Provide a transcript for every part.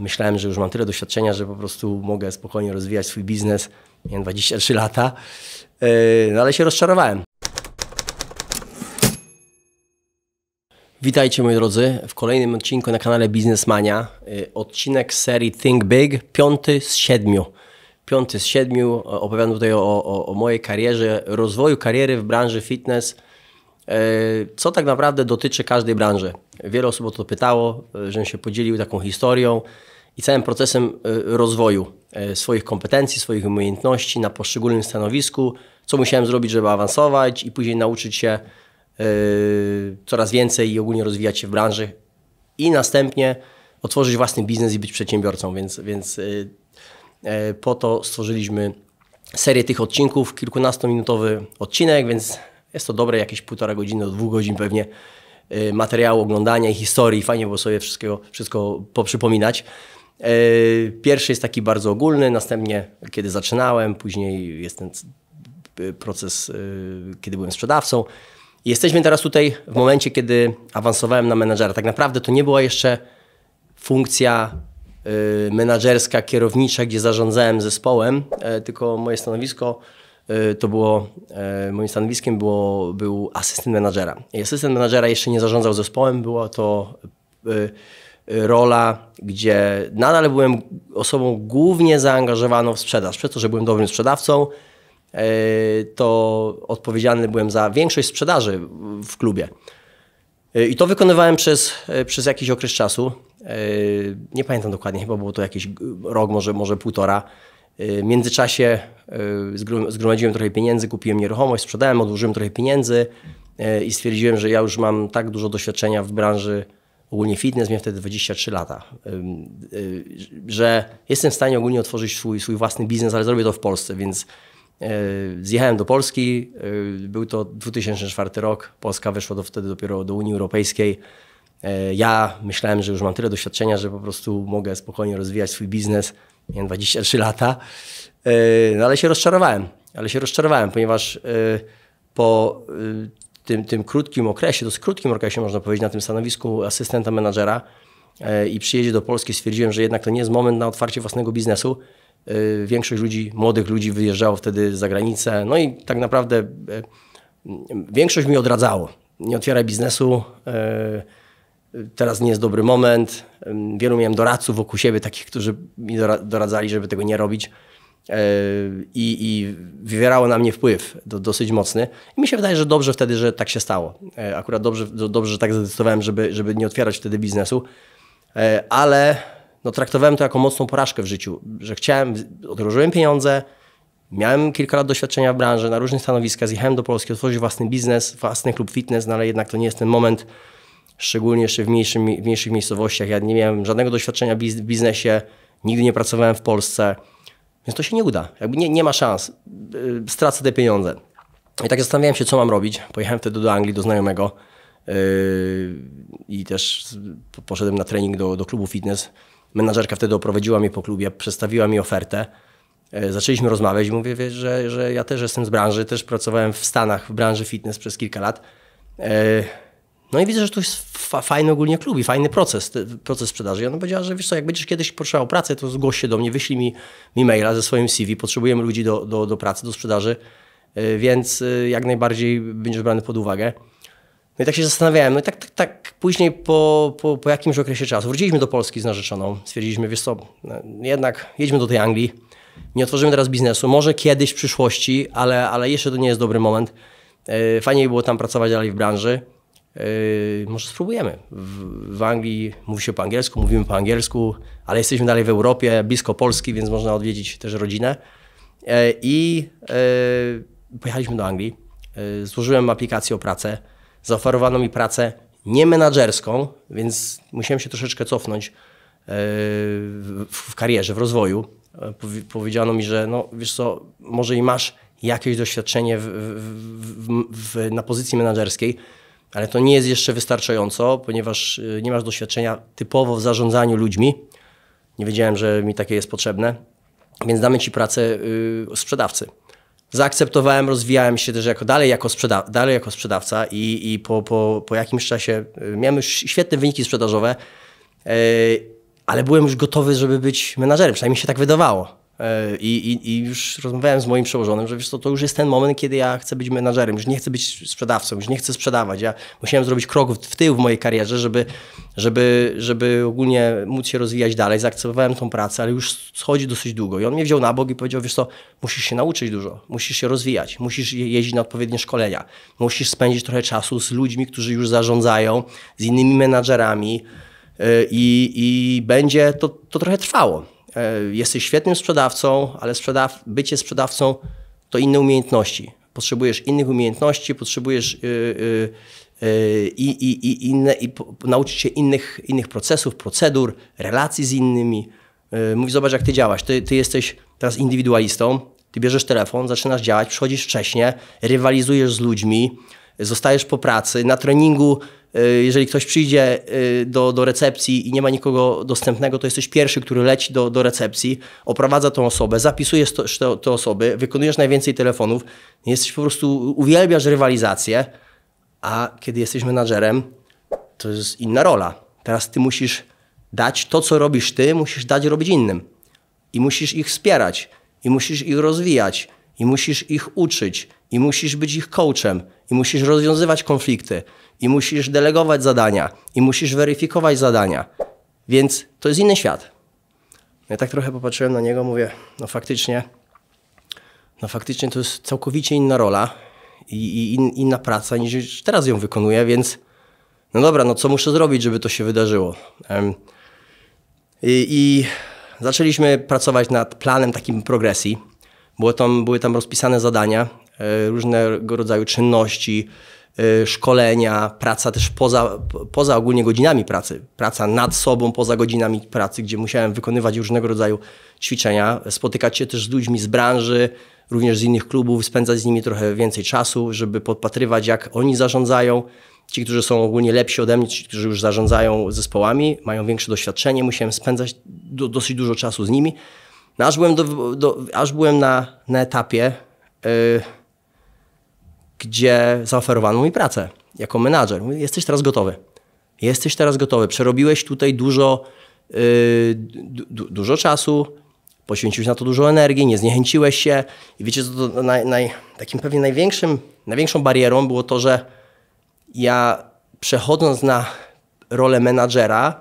myślałem, że już mam tyle doświadczenia, że po prostu mogę spokojnie rozwijać swój biznes. Miałem 23 lata, e, no ale się rozczarowałem. Witajcie moi drodzy w kolejnym odcinku na kanale Biznesmania. E, odcinek serii Think Big, piąty z siedmiu. Piąty z siedmiu, opowiadam tutaj o, o, o mojej karierze, rozwoju kariery w branży fitness – E, co tak naprawdę dotyczy każdej branży? Wiele osób o to pytało, e, żebym się podzielił taką historią i całym procesem e, rozwoju swoich kompetencji, swoich umiejętności na poszczególnym stanowisku, co musiałem zrobić, żeby awansować i później nauczyć się coraz więcej i ogólnie rozwijać się w branży i następnie otworzyć własny biznes i być przedsiębiorcą, więc, więc po to stworzyliśmy serię tych odcinków, kilkunastominutowy odcinek, więc jest to dobre jakieś półtora godziny do dwóch godzin pewnie y, materiału, oglądania i historii. Fajnie było sobie wszystkiego, wszystko poprzypominać. Y, pierwszy jest taki bardzo ogólny, następnie kiedy zaczynałem, później jest ten y, proces, kiedy byłem sprzedawcą. I jesteśmy teraz tutaj w momencie, kiedy awansowałem na menadżera. Tak naprawdę to nie była jeszcze funkcja menadżerska, kierownicza, gdzie zarządzałem zespołem, tylko moje stanowisko E, to było, e, moim stanowiskiem było, był asystent menadżera. I asystent menadżera jeszcze nie zarządzał zespołem, była to e, rola, gdzie nadal byłem osobą głównie zaangażowaną w sprzedaż. Przez to, że byłem dobrym sprzedawcą, to odpowiedzialny byłem za większość sprzedaży w klubie. I to wykonywałem przez, przez jakiś okres czasu. Nie pamiętam dokładnie, chyba było to jakiś rok, może, może półtora. Y, w międzyczasie y, zgromadziłem trochę pieniędzy, kupiłem nieruchomość, sprzedałem, odłożyłem trochę pieniędzy y, i stwierdziłem, że ja już mam tak dużo doświadczenia w branży ogólnie fitness, miałem wtedy 23 lata, że jestem w stanie ogólnie otworzyć swój, swój własny biznes, ale zrobię to w Polsce, więc zjechałem do Polski, był to 2004 rok, Polska weszła do, wtedy dopiero do Unii Europejskiej. Ja myślałem, że już mam tyle doświadczenia, że po prostu mogę spokojnie rozwijać swój biznes, miałem 23 lata, e, no ale się rozczarowałem, ale się rozczarowałem, ponieważ e, po e, tym, tym krótkim okresie, dość krótkim okresie można powiedzieć, na tym stanowisku asystenta menadżera i przyjeździe do Polski stwierdziłem, że jednak to nie jest moment na otwarcie własnego biznesu. Większość ludzi, młodych ludzi wyjeżdżało wtedy za granicę, no i tak naprawdę większość mi odradzało. Nie otwieraj biznesu, teraz nie jest dobry moment. Wielu miałem doradców wokół siebie, takich, którzy mi doradzali, żeby tego nie robić. E, I, i wywierało na mnie wpływ dosyć mocny. I mi się wydaje, że dobrze wtedy, że tak się stało. E, akurat dobrze, dobrze że tak zdecydowałem, żeby, żeby nie otwierać wtedy biznesu. E, ale no, traktowałem to jako mocną porażkę w życiu, że chciałem, odłożyłem pieniądze, miałem kilka lat doświadczenia w branży, na różnych stanowiskach, zjechałem do Polski, otworzyć własny biznes, własny klub fitness, no ale jednak to nie jest ten moment, szczególnie jeszcze w, mniejszym, w mniejszych miejscowościach. Ja nie miałem żadnego doświadczenia w biznesie, nigdy nie pracowałem w Polsce, więc to się nie uda. Jakby nie, nie ma szans. Y, stracę te pieniądze. I tak zastanawiałem się, co mam robić. Pojechałem wtedy do Anglii, do znajomego yy, i też poszedłem na trening do, do klubu fitness. Menadżerka wtedy oprowadziła mnie po klubie, przedstawiła mi ofertę. E, zaczęliśmy rozmawiać i mówię, wiesz, że, że ja też jestem z branży, też pracowałem w Stanach w branży fitness przez kilka lat. Yy, no i widzę, że to jest fajny ogólnie klub i fajny proces, proces sprzedaży. I ona powiedziała, że wiesz co, jak będziesz kiedyś potrzebował pracy, to zgłoś się do mnie, wyślij mi, mi maila ze swoim CV, potrzebujemy ludzi do, do, do pracy, do sprzedaży, y, więc y, jak najbardziej będziesz brany pod uwagę. No i tak się zastanawiałem, no i tak, tak, tak później po, po, po jakimś okresie czasu wróciliśmy do Polski z narzeczoną, stwierdziliśmy, wiesz co, no, jednak jedźmy do tej Anglii, nie otworzymy teraz biznesu, może kiedyś w przyszłości, ale, ale jeszcze to nie jest dobry moment. Y, fajniej było tam pracować dalej w branży. Yy, może spróbujemy. W, w, Anglii mówi się po angielsku, mówimy po angielsku, ale jesteśmy dalej w Europie, blisko Polski, więc można odwiedzić też rodzinę. Yy, I yy, pojechaliśmy do Anglii, złożyłem aplikację o pracę, zaoferowano mi pracę nie menadżerską, więc musiałem się troszeczkę cofnąć w, w karierze, w rozwoju. Powiedziano mi, że no wiesz co, może i masz jakieś doświadczenie w, na pozycji menadżerskiej, ale to nie jest jeszcze wystarczająco, ponieważ y, nie masz doświadczenia typowo w zarządzaniu ludźmi. Nie wiedziałem, że mi takie jest potrzebne, więc damy ci pracę yy, sprzedawcy. Zaakceptowałem, rozwijałem się też jako, dalej, jako sprzeda- dalej jako sprzedawca i, i po, po, po jakimś czasie y, miałem już świetne wyniki sprzedażowe, yy, ale byłem już gotowy, żeby być menadżerem, przynajmniej mi się tak wydawało. E, I, i, I, już rozmawiałem z moim przełożonym, że wiesz to już jest ten moment, kiedy ja chcę być menadżerem, już nie chcę być sprzedawcą, już nie chcę sprzedawać. Ja musiałem zrobić krok w tył w mojej karierze, żeby, żeby, żeby ogólnie móc się rozwijać dalej. Zaakceptowałem tą pracę, ale już schodzi dosyć długo. I on mnie wziął na bok i powiedział, wiesz to musisz się nauczyć dużo, musisz się rozwijać, musisz jeździć na odpowiednie szkolenia, musisz spędzić trochę czasu z ludźmi, którzy już zarządzają, z innymi menadżerami e, i, i będzie to, to trochę trwało E, jesteś świetnym sprzedawcą, ale sprzedaw bycie sprzedawcą to inne umiejętności. Potrzebujesz innych umiejętności, potrzebujesz y, y, y, i, inne, i nauczyć się innych, innych procesów, procedur, relacji z innymi. E, mówi, zobacz, jak ty działasz. Ty, ty jesteś teraz indywidualistą, ty bierzesz telefon, zaczynasz działać, przychodzisz wcześniej, rywalizujesz z ludźmi, zostajesz po pracy, na treningu, y, jeżeli ktoś przyjdzie y, do, do recepcji i nie ma nikogo dostępnego, to jesteś pierwszy, który leci do, do recepcji, oprowadza tą osobę, zapisujesz to, te osoby, wykonujesz najwięcej telefonów, jesteś po prostu, uwielbiasz rywalizację, a kiedy jesteś menadżerem, to jest inna rola. Teraz ty musisz dać to, co robisz ty, musisz dać robić innym. I musisz ich wspierać, i musisz ich rozwijać, i musisz ich uczyć, i musisz być ich coachem, i musisz rozwiązywać konflikty, i musisz delegować zadania, i musisz weryfikować zadania. Więc to jest inny świat. Ja tak trochę popatrzyłem na niego, mówię, no faktycznie, no faktycznie to jest całkowicie inna rola i, in, inna praca niż teraz ją wykonuję, więc no dobra, no co muszę zrobić, żeby to się wydarzyło? I, i zaczęliśmy pracować nad planem takim progresji było tam, były tam rozpisane zadania, e, różnego rodzaju czynności, e, szkolenia, praca też poza, poza ogólnie godzinami pracy, praca nad sobą, poza godzinami pracy, gdzie musiałem wykonywać różnego rodzaju ćwiczenia, spotykać się też z ludźmi z branży, również z innych klubów, spędzać z nimi trochę więcej czasu, żeby podpatrywać, jak oni zarządzają. Ci, którzy są ogólnie lepsi ode mnie, ci, którzy już zarządzają zespołami, mają większe doświadczenie, musiałem spędzać do, dosyć dużo czasu z nimi. No, aż byłem, do, do, aż byłem na, na etapie, yy, gdzie zaoferowano mi pracę jako menadżer. Mówię, jesteś teraz gotowy. Jesteś teraz gotowy. Przerobiłeś tutaj dużo, yy, du, dużo czasu, poświęciłeś na to dużo energii, nie zniechęciłeś się. I wiecie, co to naj, naj, takim pewnie największym, największą barierą było to, że ja przechodząc na rolę menadżera,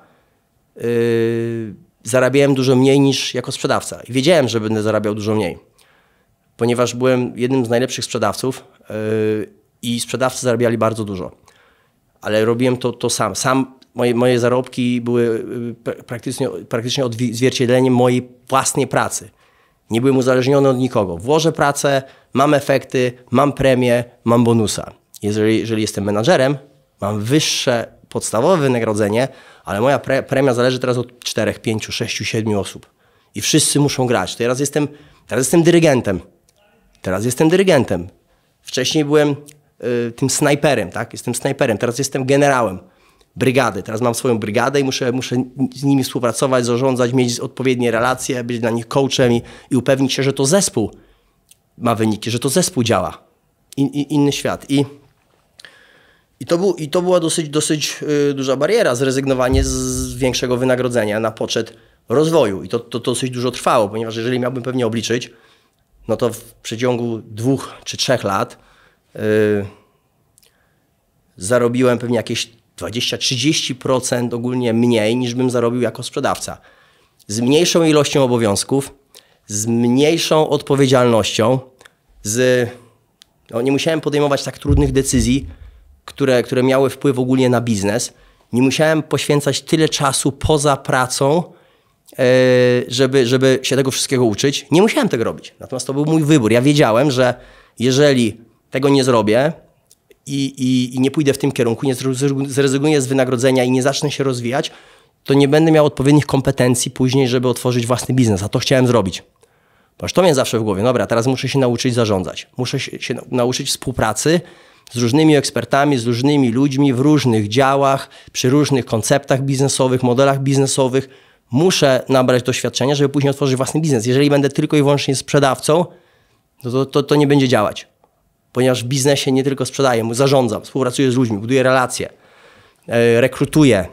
yy, zarabiałem dużo mniej niż jako sprzedawca. I wiedziałem, że będę zarabiał dużo mniej, ponieważ byłem jednym z najlepszych sprzedawców yy, i sprzedawcy zarabiali bardzo dużo. Ale robiłem to, to sam. Sam moje, moje zarobki były yy, praktycznie, praktycznie odzwierciedleniem mojej własnej pracy. Nie byłem uzależniony od nikogo. Włożę pracę, mam efekty, mam premię, mam bonusa. Jeżeli, jeżeli jestem menadżerem, mam wyższe podstawowe wynagrodzenie, ale moja pre premia zależy teraz od 4, 5, 6, 7 osób. I wszyscy muszą grać. Teraz jestem, teraz jestem dyrygentem. Teraz jestem dyrygentem. Wcześniej byłem y, tym snajperem, tak? Jestem snajperem, teraz jestem generałem brygady. Teraz mam swoją brygadę i muszę, muszę z nimi współpracować, zarządzać, mieć odpowiednie relacje, być dla nich coachem i, i upewnić się, że to zespół ma wyniki, że to zespół działa. In, in, inny świat. I i to, był, I to była dosyć, dosyć y, duża bariera, zrezygnowanie z większego wynagrodzenia na poczet rozwoju. I to, to, to dosyć dużo trwało, ponieważ jeżeli miałbym pewnie obliczyć, no to w przeciągu dwóch czy trzech lat yy, zarobiłem pewnie jakieś 20-30% ogólnie mniej niż bym zarobił jako sprzedawca. Z mniejszą ilością obowiązków, z mniejszą odpowiedzialnością, z, no nie musiałem podejmować tak trudnych decyzji, które, które miały wpływ ogólnie na biznes, nie musiałem poświęcać tyle czasu poza pracą, e, żeby, żeby się tego wszystkiego uczyć. Nie musiałem tego robić. Natomiast to był mój wybór. Ja wiedziałem, że jeżeli tego nie zrobię i, i, i nie pójdę w tym kierunku, nie zrezygnuję z wynagrodzenia i nie zacznę się rozwijać, to nie będę miał odpowiednich kompetencji później, żeby otworzyć własny biznes. A to chciałem zrobić. Ponieważ to mnie zawsze w głowie, dobra, teraz muszę się nauczyć zarządzać, muszę się nauczyć współpracy z różnymi ekspertami, z różnymi ludźmi w różnych działach, przy różnych konceptach biznesowych, modelach biznesowych. Muszę nabrać doświadczenia, żeby później otworzyć własny biznes. Jeżeli będę tylko i wyłącznie sprzedawcą, no to, to, to nie będzie działać. Ponieważ w biznesie nie tylko sprzedaję, zarządzam, współpracuję z ludźmi, buduję relacje, e, rekrutuję,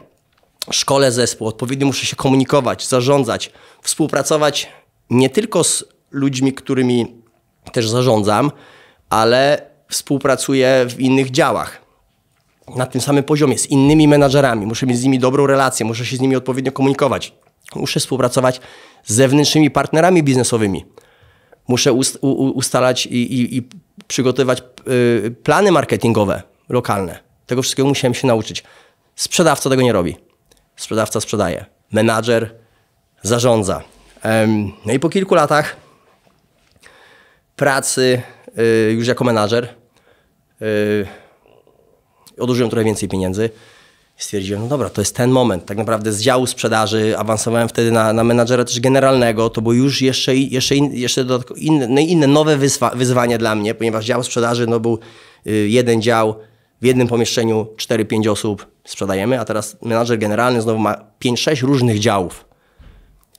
szkole zespół, odpowiednio muszę się komunikować, zarządzać, współpracować nie tylko z ludźmi, którymi też zarządzam, ale współpracuję w innych działach na tym samym poziomie, z innymi menadżerami, muszę mieć z nimi dobrą relację, muszę się z nimi odpowiednio komunikować, muszę współpracować z zewnętrznymi partnerami biznesowymi, muszę ust ustalać i, i, i przygotowywać y, plany marketingowe lokalne. Tego wszystkiego musiałem się nauczyć. Sprzedawca tego nie robi. Sprzedawca sprzedaje, menadżer zarządza. Ym, no i po kilku latach pracy Y, już jako menadżer. Y, odłożyłem trochę więcej pieniędzy. Stwierdziłem, no dobra, to jest ten moment. Tak naprawdę z działu sprzedaży awansowałem wtedy na, na menadżera też generalnego. To było już jeszcze, jeszcze, in, jeszcze inne, no inne, nowe wyzwa, wyzwania dla mnie, ponieważ dział sprzedaży no, był y, jeden dział, w jednym pomieszczeniu 4-5 osób sprzedajemy, a teraz menadżer generalny znowu ma 5-6 różnych działów.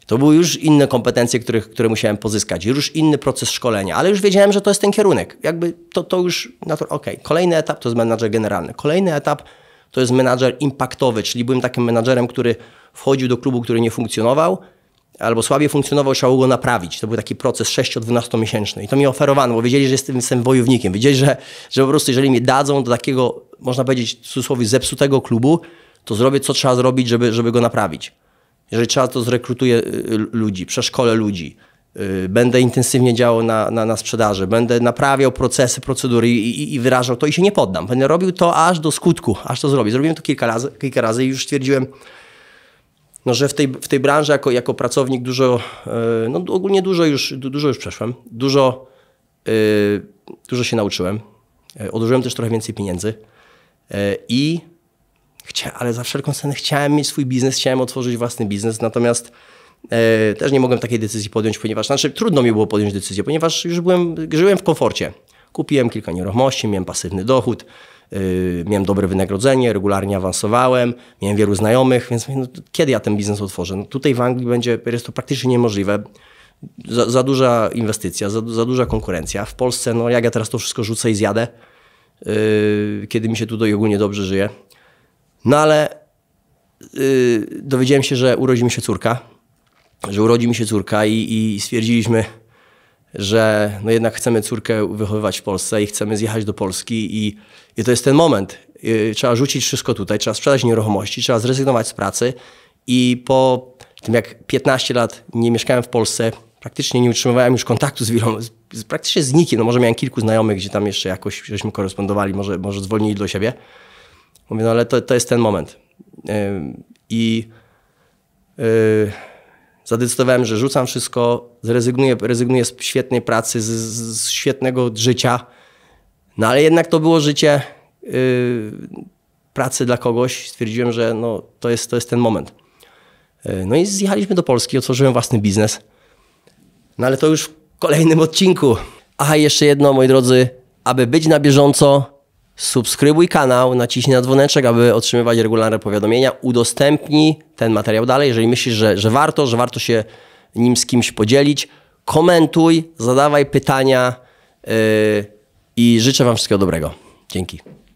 To były już inne kompetencje, których, które musiałem pozyskać, już inny proces szkolenia, ale już wiedziałem, że to jest ten kierunek. Jakby to, to już, to, okej, kolejny etap to jest menadżer generalny. Kolejny etap to jest menadżer impaktowy, czyli byłem takim menadżerem, który wchodził do klubu, który nie funkcjonował, albo słabiej funkcjonował, trzeba było go naprawić. To był taki proces 6-12 miesięczny i to mi oferowano, bo wiedzieli, że jestem, jestem wojownikiem. Wiedzieli, że, że po prostu jeżeli mnie dadzą do takiego, można powiedzieć w cudzysłowie, zepsutego klubu, to zrobię co trzeba zrobić, żeby, żeby go naprawić. Jeżeli trzeba, to zrekrutuję y, ludzi, przeszkolę ludzi, y, będę intensywnie działał na, na, na sprzedaży, będę naprawiał procesy, procedury i, i, i, wyrażał to i się nie poddam. Będę robił to aż do skutku, aż to zrobię. Zrobiłem to kilka razy, kilka razy i już stwierdziłem, no, że w tej, w tej branży jako, jako pracownik dużo, y, no ogólnie dużo już, dużo już przeszłem, dużo, dużo się nauczyłem, odłożyłem też trochę więcej pieniędzy i chcia, ale za wszelką cenę chciałem mieć swój biznes, chciałem otworzyć własny biznes, natomiast e, też nie mogłem takiej decyzji podjąć, ponieważ, znaczy trudno mi było podjąć decyzję, ponieważ już byłem, żyłem w komforcie. Kupiłem kilka nieruchomości, miałem pasywny dochód, Yy, miałem dobre wynagrodzenie, regularnie awansowałem, miałem wielu znajomych, więc mówię, no, kiedy ja ten biznes otworzę? No, tutaj w Anglii będzie jest to praktycznie niemożliwe. Za, za duża inwestycja, za, za, duża konkurencja. W Polsce, no jak ja teraz to wszystko rzucę i zjadę, yy, kiedy mi się tutaj ogólnie dobrze żyje. No ale yy, dowiedziałem się, że urodzi mi się córka, że urodzi mi się córka i, i stwierdziliśmy, że no jednak chcemy córkę wychowywać w Polsce i chcemy zjechać do Polski i, i to jest ten moment. Yy, trzeba rzucić wszystko tutaj, trzeba sprzedać nieruchomości, trzeba zrezygnować z pracy i po tym jak 15 lat nie mieszkałem w Polsce, praktycznie nie utrzymywałem już kontaktu z wieloma, z, z, praktycznie z nikim, no może miałem kilku znajomych, gdzie tam jeszcze jakoś żeśmy korespondowali, może, może dzwonili do siebie, Mówię, no ale to, to jest ten moment. E, I e, zadecydowałem, że rzucam wszystko, zrezygnuję, rezygnuję z świetnej pracy, z, z świetnego życia. No ale jednak to było życie e, pracy dla kogoś. Stwierdziłem, że no, to, jest, to jest ten moment. no i zjechaliśmy do Polski, otworzyłem własny biznes. No ale to już w kolejnym odcinku. Aha, jeszcze jedno, moi drodzy, aby być na bieżąco, subskrybuj kanał, naciśnij na dzwoneczek, aby otrzymywać regularne powiadomienia, udostępnij ten materiał dalej, jeżeli myślisz, że, że warto, że warto się nim z kimś podzielić, komentuj, zadawaj pytania yy, i życzę Wam wszystkiego dobrego. Dzięki.